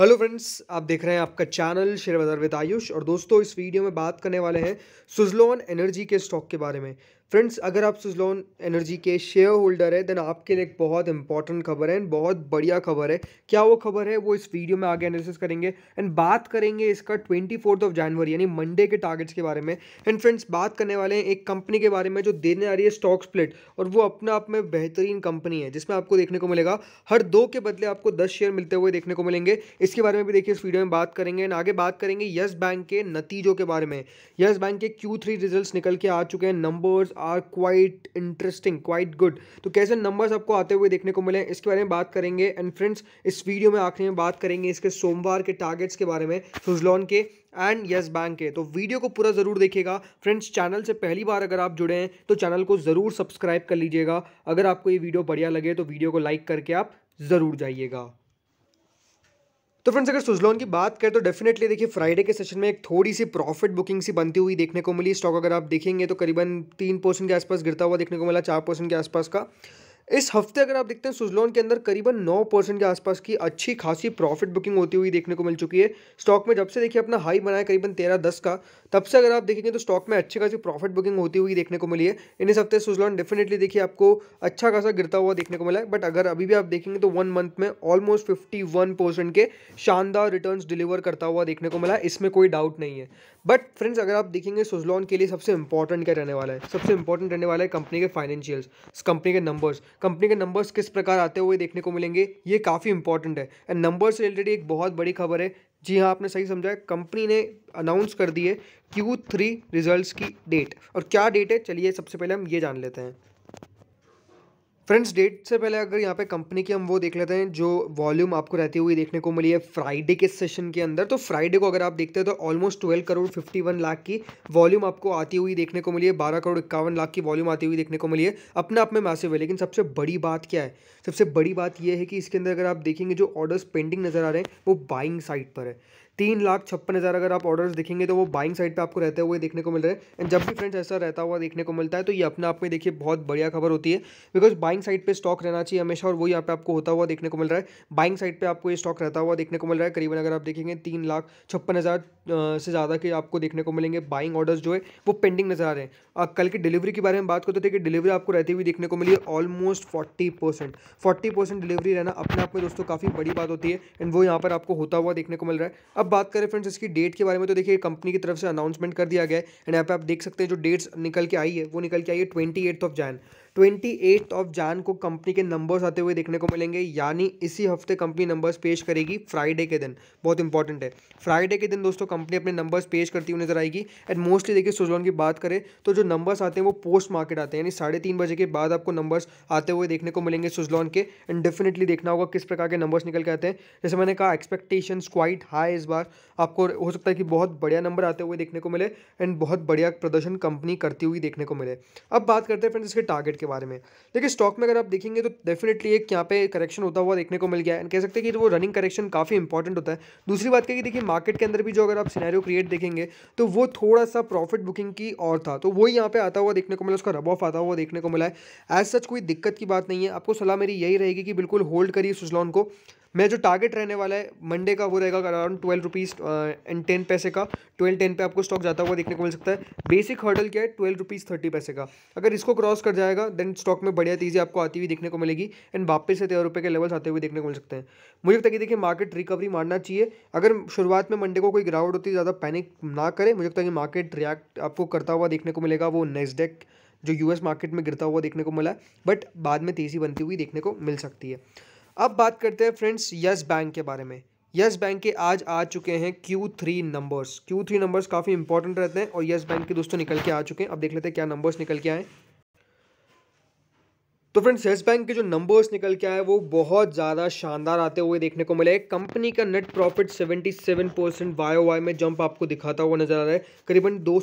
hello friends आप देख रहे हैं आपका चैनल शेयर बाजार विद आयुष और दोस्तों इस वीडियो में बात करने वाले हैं सुजलोन एनर्जी के स्टॉक के बारे में फ्रेंड्स अगर आप सुजलॉन एनर्जी के शेयर होल्डर है देन आपके लिए एक बहुत इंपॉर्टेंट खबर है एंड बहुत बढ़िया खबर है क्या वो खबर है वो इस वीडियो में आगे एनालिसिस करेंगे एंड बात करेंगे इसका ट्वेंटी फोर्थ ऑफ जनवरी यानी मंडे के टारगेट्स के बारे में एंड फ्रेंड्स बात करने वाले हैं एक कंपनी के बारे में जो देने आ रही है स्टॉक स्प्लिट और वो अपना आप में बेहतरीन कंपनी है जिसमें आपको देखने को मिलेगा हर दो के बदले आपको दस शेयर मिलते हुए देखने को मिलेंगे इसके बारे में भी देखिए इस वीडियो में बात करेंगे एंड आगे बात करेंगे यस बैंक के नतीजों के बारे में यस बैंक के क्यू रिजल्ट निकल के आ चुके हैं numbers are quite interesting quite good तो कैसे नंबर्स आपको आते हुए देखने को मिले इसके बारे में बात करेंगे एंड फ्रेंड्स इस वीडियो में आखिरी में बात करेंगे इसके सोमवार के टारगेट्स के बारे में सुजलॉन के एंड यस बैंक के तो वीडियो को पूरा ज़रूर देखिएगा फ्रेंड्स चैनल से पहली बार अगर आप जुड़े हैं तो चैनल को ज़रूर सब्सक्राइब कर लीजिएगा अगर आपको ये वीडियो बढ़िया लगे तो वीडियो को लाइक करके आप ज़रूर जाइएगा तो फ्रेंड्स अगर सुजलॉन की बात करें तो डेफिनेटली देखिए फ्राइडे के सेशन में एक थोड़ी सी प्रॉफिट बुकिंग सी बनती हुई देखने को मिली स्टॉक अगर आप देखेंगे तो करीबन तीन परसेंट के आसपास गिरता हुआ देखने को मिला चार परसेंट के आसपास का इस हफ्ते अगर आप देखते हैं सुजलॉन के अंदर करीबन नौ परसेंट के आसपास की अच्छी खासी प्रॉफिट बुकिंग होती हुई देखने को मिल चुकी है स्टॉक में जब से देखिए अपना हाई बनाया करीबन तेरह दस का तब से अगर आप देखेंगे तो स्टॉक में अच्छी खासी प्रॉफिट बुकिंग होती हुई देखने को मिली है इन इस हफ्ते सुजलॉन डेफिनेटली देखिए आपको अच्छा खासा गिरता हुआ देखने को मिला है बट अगर अभी भी आप देखेंगे तो वन मंथ में ऑलमोस्ट फिफ्टी वन परसेंट के शानदार रिटर्न डिलीवर करता हुआ देखने को मिला है इसमें कोई डाउट नहीं है बट फ्रेंड्स अगर आप देखेंगे सुजलॉन के लिए सबसे इंपॉर्टेंट क्या रहने वाला है सबसे इंपॉर्टेंट रहने वाला है कंपनी के फाइनेंशियल्स कंपनी के नंबर्स कंपनी के नंबर्स किस प्रकार आते हुए देखने को मिलेंगे ये काफ़ी इंपॉर्टेंट है एंड नंबर्स रिलेटेड एक बहुत बड़ी खबर है जी हाँ आपने सही समझा है कंपनी ने अनाउंस कर दी है क्यू थ्री रिजल्ट की डेट और क्या डेट है चलिए सबसे पहले हम ये जान लेते हैं फ्रेंड्स डेट से पहले अगर यहाँ पे कंपनी की हम वो देख लेते हैं जो वॉल्यूम आपको रहती हुई देखने को मिली है फ्राइडे के सेशन के अंदर तो फ्राइडे को अगर आप देखते हैं तो almost twelve crore fifty one lakh की वॉल्यूम आपको आती हुई देखने को मिली है बारह करोड़ इक्यावन लाख की वॉल्यूम आती हुई देखने को मिली है अपने आप में मैसिव है लेकिन सबसे बड़ी बात क्या है सबसे बड़ी बात यह है कि इसके अंदर अगर आप देखेंगे जो ऑर्डर्स पेंडिंग नजर आ रहे हैं वो बाइंग साइड पर है तीन लाख छप्पन हज़ार अगर आप ऑर्डर्स देखेंगे तो वो बाइंग साइड पे आपको रहते हुए देखने को मिल रहे हैं एंड जब भी फ्रेंड्स ऐसा रहता हुआ देखने को मिलता है तो ये अपने आप में देखिए बहुत बढ़िया खबर होती है बिकॉज बाइंग साइड पर स्टॉक रहना चाहिए हमेशा और वो यहाँ पे आपको होता हुआ देखने को मिल रहा है बाइंग साइड पर आपको ये स्टॉक रहता हुआ देखने को मिल रहा है करीबन अगर आप देखेंगे तीन लाख छप्पन हज़ार से ज़्यादा के आपको देखने को मिलेंगे बाइंग ऑर्डर्स जो है वो पेंडिंग नज़र आ रहे हैं कल की डिलीवरी के बारे में बात करते थे कि डिलीवरी आपको रहती हुई देखने को मिली है almost forty percent forty percent delivery रहना अपने आप में दोस्तों काफ़ी बड़ी बात होती है एंड वो यहाँ पर आपको होता हुआ देखने को मिल रहा है अब बात करें फ्रेंड्स इसकी डेट के बारे में तो देखिए कंपनी की तरफ से अनाउंसमेंट कर दिया गया है एंड यहाँ पे आप देख सकते हैं जो डेट्स निकल के आई है वो निकल के आई है twenty eighth of Jan twenty eighth of Jan को कंपनी के नंबर्स आते हुए देखने को मिलेंगे यानी इसी हफ्ते कंपनी नंबर्स पेश करेगी फ्राइडे के दिन बहुत इंपॉर्टेंट है फ्राइडे के दिन दोस्तों कंपनी अपने नंबर्स पेश करती हुई नजर आएगी एंड मोस्टली देखिए सुजलॉन की बात करें तो जो नंबर्स आते हैं वो पोस्ट मार्केट आते हैं यानी साढ़े तीन बजे के बाद आपको नंबर्स आते हुए देखने को मिलेंगे सुजलॉन के एंड डेफिनेटली देखना होगा किस प्रकार के नंबर्स निकल के आते हैं जैसे मैंने कहा एक्सपेक्टेशन क्वाइट हाई इस बार आपको हो सकता है कि बहुत बढ़िया नंबर आते हुए देखने को मिले एंड बहुत बढ़िया प्रदर्शन कंपनी करती हुई देखने को मिले अब बात करते हैं फ्रेंड्स इसके टारगेट के बारे में देखिए स्टॉक में अगर आप देखेंगे तो डेफिनेटली एक यहाँ पे करेक्शन होता हुआ देखने को मिल गया है कह सकते हैं कि वो रनिंग करेक्शन काफ़ी इंपॉर्टेंट होता है दूसरी बात क्या कि देखिए मार्केट के अंदर भी जो अगर आप सीनारियो क्रिएट देखेंगे तो वो थोड़ा सा प्रॉफिट बुकिंग की और था तो वही यहाँ पे आता हुआ देखने को मिला उसका रब ऑफ आता हुआ देखने को मिला है एज सच कोई दिक्कत की बात नहीं है आपको सलाह मेरी यही रहेगी कि बिल्कुल होल्ड करिए सुजलॉन को मैं जो टारगेट रहने वाला है मंडे का वो रहेगा around twelve rupees and ten पैसे का ट्वेल्व टेन पे आपको स्टॉक जाता हुआ देखने को मिल सकता है बेसिक हर्डल क्या है ट्वेल्व रुपीज़ थर्टी पैसे का अगर इसको क्रॉस कर जाएगा देन स्टॉक में बढ़िया तेज़ी आपको आती हुई देखने को मिलेगी एंड वापस से तेरह रुपये के लेवल्स आते हुए देखने को मिल सकते हैं मुझे लगता है कि देखिए मार्केट रिकवरी मारना चाहिए अगर शुरुआत में मंडे को कोई गिरावट होती है ज़्यादा पैनिक ना करें मुझे लगता है कि मार्केट रिएक्ट आपको करता हुआ देखने को मिलेगा वो नेस्डेक जो यूएस मार्केट में गिरता हुआ देखने को मिला बट बाद में तेज़ी बनती हुई देखने को मिल सकती है अब बात करते हैं फ्रेंड्स यस बैंक के बारे में यस बैंक के आज आ चुके हैं Q three numbers Q three numbers काफ़ी इंपॉर्टेंट रहते हैं और यस बैंक के दोस्तों निकल के आ चुके हैं अब देख लेते हैं क्या नंबर्स निकल के आए तो फ्रेंड्स येस बैंक के जो नंबर्स निकल के आए वो बहुत ज़्यादा शानदार आते हुए देखने को मिले कंपनी का net profit 77 percent Y Y में जंप आपको दिखाता हुआ नजर आ रहा है करीबन दो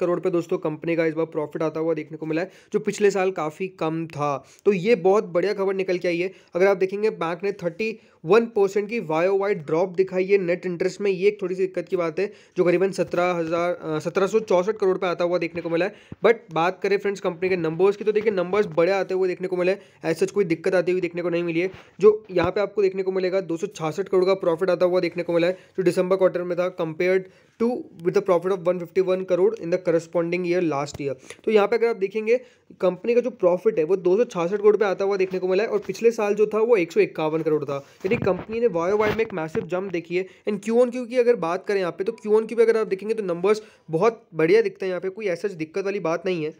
करोड़ पे दोस्तों कंपनी का इस बार प्रॉफिट आता हुआ देखने को मिला है जो पिछले साल काफ़ी कम था तो ये बहुत बढ़िया खबर निकल के आई है अगर आप देखेंगे बैंक ने थर्टी वन परसेंट की वाई वाई ड्रॉप दिखाई है नेट इंटरेस्ट में ये एक थोड़ी सी दिक्कत की बात है जो करीबन सत्रह हज़ार सत्रह सौ चौसठ करोड़ पे आता हुआ देखने को मिला है बट बात करें फ्रेंड्स कंपनी के नंबर्स की तो देखिए नंबर्स बड़े आते हुए देखने को मिला है कोई दिक्कत आती हुई देखने को नहीं मिली है जो यहाँ पे आपको देखने को मिलेगा दो करोड़ का प्रॉफिट आता हुआ देखने को मिला है जो दिसंबर क्वार्टर में था compared to with the profit of 151 crore in the corresponding year last year तो यहाँ पे अगर आप देखेंगे कंपनी का जो प्रॉफिट है वो दो करोड़ पे आता हुआ देखने को मिला है और पिछले साल जो था वो एक करोड़ था यानी कंपनी ने वायो वाई में एक मैसिव जंप देखी है एंड क्यू ऑन क्यू की अगर बात करें यहाँ पे तो क्यू ऑन क्यू पे अगर आप देखेंगे तो नंबर्स बहुत बढ़िया दिखते हैं यहाँ पे कोई ऐसा दिक्कत वाली बात नहीं है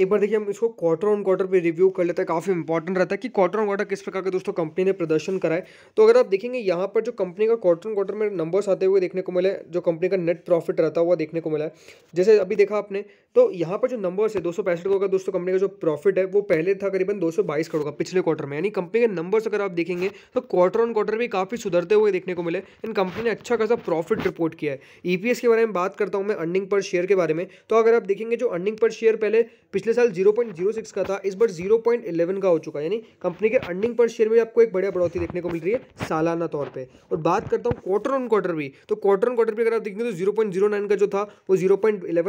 एक बार देखिए हम इसको क्वार्टर ऑन क्वार्टर पे रिव्यू कर लेते हैं काफ़ी इंपॉर्टेंट रहता है कि क्वार्टर ऑन क्वार्टर किस प्रकार के दोस्तों कंपनी ने प्रदर्शन कराए तो अगर आप देखेंगे यहाँ पर जो कंपनी का क्वार्टर ऑन क्वार्टर में नंबर्स आते हुए देखने को मिले जो कंपनी का नेट प्रॉफिट रहता हुआ देखने को मिला है जैसे अभी देखा आपने तो यहाँ पर जो नंबर्स है दो सौ पैंसठ करोड़ का दोस्तों कंपनी का जो प्रॉफिट है वो पहले था करीबन दो सौ बाईस करोड़ का पिछले क्वार्टर में यानी कंपनी के नंबर्स अगर आप देखेंगे तो क्वार्टर ऑन क्वार्टर भी काफ़ी सुधरते हुए देखने को मिले इन कंपनी ने अच्छा खासा प्रॉफिट रिपोर्ट किया है ईपीएस e के बारे में बात करता हूँ मैं अर्निंग पर शेयर के बारे में तो अगर आप देखेंगे जो अर्निंग पर शेयर पहले पिछले पिछले साल 0.06 का था इस बार 0.11 का हो चुका है यानी कंपनी के अर्निंग पर शेयर में आपको एक बढ़िया बढ़ोतरी देखने को मिल रही है सालाना तौर पर और बात करता हूँ क्वार्टर ऑन क्वार्टर भी तो क्वार्टर ऑन क्वार्टर भी अगर आप देखेंगे तो जीरो का जो था वो जीरो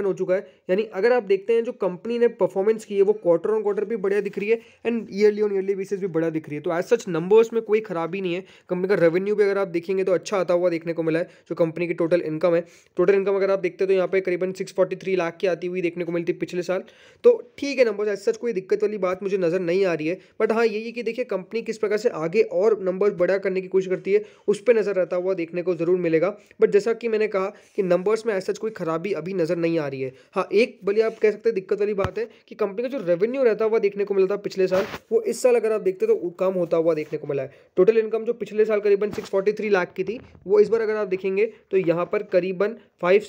हो चुका है यानी अगर आप देखते हैं जो कंपनी ने परफॉर्मेंस की है वो क्वार्टर ऑन क्वार्टर भी बढ़िया दिख रही है and yearly on yearly basis भी बढ़िया दिख रही है तो एज सच नंबर्स में कोई खराबी नहीं है कंपनी का रेवेन्यू भी अगर आप देखेंगे तो अच्छा आता हुआ देखने को मिला है जो कंपनी की टोटल इनकम है टोटल इनकम अगर आप देखते हैं तो यहाँ पर करीबन सिक्स लाख की आती हुई देखने को मिलती पिछले साल तो ठीक है नंबर्स ऐसा कोई दिक्कत वाली बात मुझे नज़र नहीं आ रही है बट हाँ यही कि देखिए कंपनी किस प्रकार से आगे और नंबर्स बड़ा करने की कोशिश करती है उस पर नज़र रहता हुआ देखने को ज़रूर मिलेगा बट जैसा कि मैंने कहा कि नंबर्स में ऐसा कोई खराबी अभी नज़र नहीं आ रही है हाँ एक बलिए आप कह सकते हैं दिक्कत वाली बात है कि कंपनी का जो रेवेन्यू रहता हुआ देखने को मिला था पिछले साल वो इस साल अगर आप देखते तो कम होता हुआ देखने को मिला है टोटल इनकम जो पिछले साल करीबन सिक्स लाख की थी वो इस बार अगर आप देखेंगे तो यहाँ पर करीबन five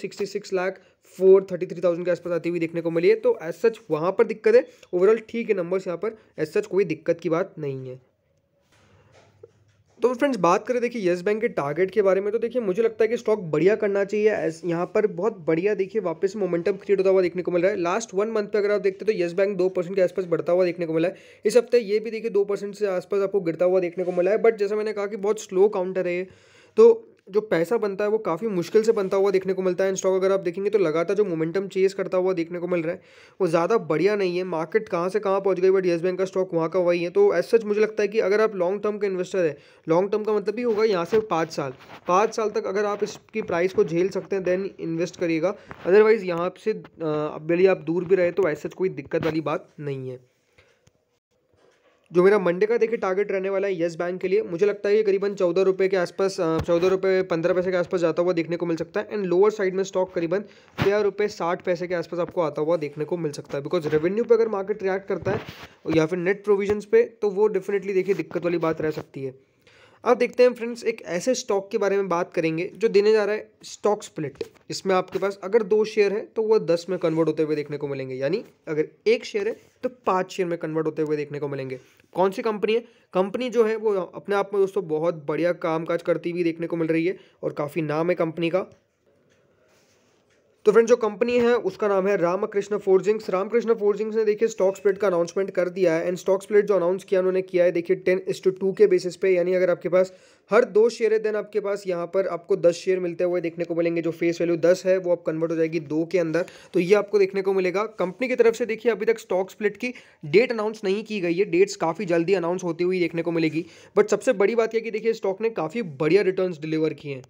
lakh four thirty three thousand के आसपास आती हुई देखने को मिली है तो एज सच वहाँ पर दिक्कत है ओवरऑल ठीक है नंबर्स यहाँ पर एज सच कोई दिक्कत की बात नहीं है तो फ्रेंड्स बात करें देखिए येस बैंक के टारगेट के बारे में तो देखिए मुझे लगता है कि स्टॉक बढ़िया करना चाहिए एस यहाँ पर बहुत बढ़िया देखिए वापस मोमेंटम क्रिएट होता हुआ देखने को मिल रहा है लास्ट वन मंथ पे अगर आप देखते तो येस बैंक दो परसेंट के आसपास बढ़ता हुआ देखने को मिला है इस हफ्ते ये भी देखिए दो परसेंट से आसपास आपको गिरता हुआ देखने को मिला है बट जैसा मैंने कहा कि बहुत स्लो काउंटर है तो जो पैसा बनता है वो काफ़ी मुश्किल से बनता हुआ देखने को मिलता है स्टॉक अगर आप देखेंगे तो लगातार जो मोमेंटम चेज करता हुआ देखने को मिल रहा है वो ज़्यादा बढ़िया नहीं है मार्केट कहाँ से कहाँ पहुँच गई बट येस बैंक का स्टॉक वहाँ का वही है तो एज सच मुझे लगता है कि अगर आप लॉन्ग टर्म का इन्वेस्टर है लॉन्ग टर्म का मतलब ही होगा यहाँ से पाँच साल पाँच साल तक अगर आप इसकी प्राइस को झेल सकते हैं देन इन्वेस्ट करिएगा अदरवाइज़ यहाँ से अब आप दूर भी रहे तो एज सच कोई दिक्कत वाली बात नहीं है जो मेरा मंडे का देखिए टारगेट रहने वाला है येस बैंक के लिए मुझे लगता है ये करीबन चौदह रुपये के आसपास चौदह रुपये पंद्रह पैसे के आसपास जाता हुआ देखने को मिल सकता है एंड लोअर साइड में स्टॉक करीबन तेरह रुपये साठ पैसे के आसपास आपको आता हुआ देखने को मिल सकता है बिकॉज रेवेन्यू पर अगर मार्केट रिएक्ट करता है या फिर नेट प्रोविजन पे तो वो डेफिनेटली देखिए दिक्कत वाली बात रह सकती है अब देखते हैं फ्रेंड्स एक ऐसे स्टॉक के बारे में बात करेंगे जो देने जा रहा है स्टॉक स्प्लिट इसमें आपके पास अगर दो शेयर है तो वह दस में कन्वर्ट होते हुए देखने को मिलेंगे यानी अगर एक शेयर है तो पाँच शेयर में कन्वर्ट होते हुए देखने को मिलेंगे कौन सी कंपनी है कंपनी जो है वो अपने आप में दोस्तों बहुत बढ़िया कामकाज करती हुई देखने को मिल रही है और काफ़ी नाम है कंपनी का तो फ्रेंड जो कंपनी है उसका नाम है रामकृष्ण फोर्जिंग्स रामकृष्ण फोर्जिंग्स ने देखिए स्टॉक स्प्लिट का अनाउंसमेंट कर दिया है एंड स्टॉक स्प्लिट जो अनाउंस किया उन्होंने किया है देखिए टेन इस टू टू के बेसिस पे यानी अगर आपके पास हर दो शेयर है देन आपके पास यहाँ पर आपको दस शेयर मिलते हुए देखने को मिलेंगे जो फेस वैल्यू दस है वो आप कन्वर्ट हो जाएगी दो के अंदर तो ये आपको देखने को मिलेगा कंपनी की तरफ से देखिए अभी तक स्टॉक स्प्लिट की डेट अनाउंस नहीं की गई है डेट्स काफ़ी जल्दी अनाउंस होती हुई देखने को मिलेगी बट सबसे बड़ी बात यह कि देखिए स्टॉक ने काफ़ी बढ़िया रिटर्न डिलीवर किए हैं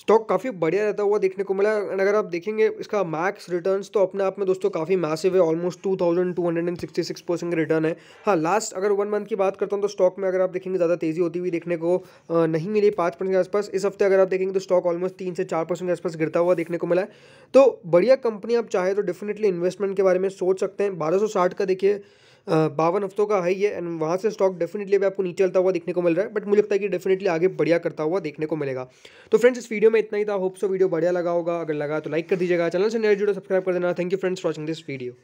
स्टॉक काफ़ी बढ़िया रहता हुआ देखने को मिला एंड अगर आप देखेंगे इसका मैक्स रिटर्न्स तो अपने आप में दोस्तों काफ़ी मैसिव है almost two thousand two hundred and sixty six percent return है हाँ लास्ट अगर वन मंथ की बात करता हूँ तो स्टॉक में अगर आप देखेंगे ज़्यादा तेज़ी होती हुई देखने को नहीं मिली पाँच परसेंट के आसपास इस हफ्ते अगर आप देखेंगे तो स्टॉक ऑलमोस्ट तीन से चार परसेंट के आसपास गिरता हुआ देखने को मिला है तो बढ़िया कंपनी आप चाहे तो डेफिनेटली इन्वेस्टमेंट के बारे में सोच सकते हैं बारह का देखिए बावन हफ्तों का हाई है एंड वहाँ से स्टॉक डेफिनेटली अभी आपको नीचे चलता हुआ देखने को मिल रहा है बट मुझे लगता है कि डेफिनेटली आगे बढ़िया करता हुआ देखने को मिलेगा तो फ्रेंड्स इस वीडियो में इतना ही था होप्स वीडियो बढ़िया लगा होगा अगर लगा तो लाइक कर दीजिएगा चैनल से नए जुड़े सब्सक्राइब कर देना thank you friends watching this video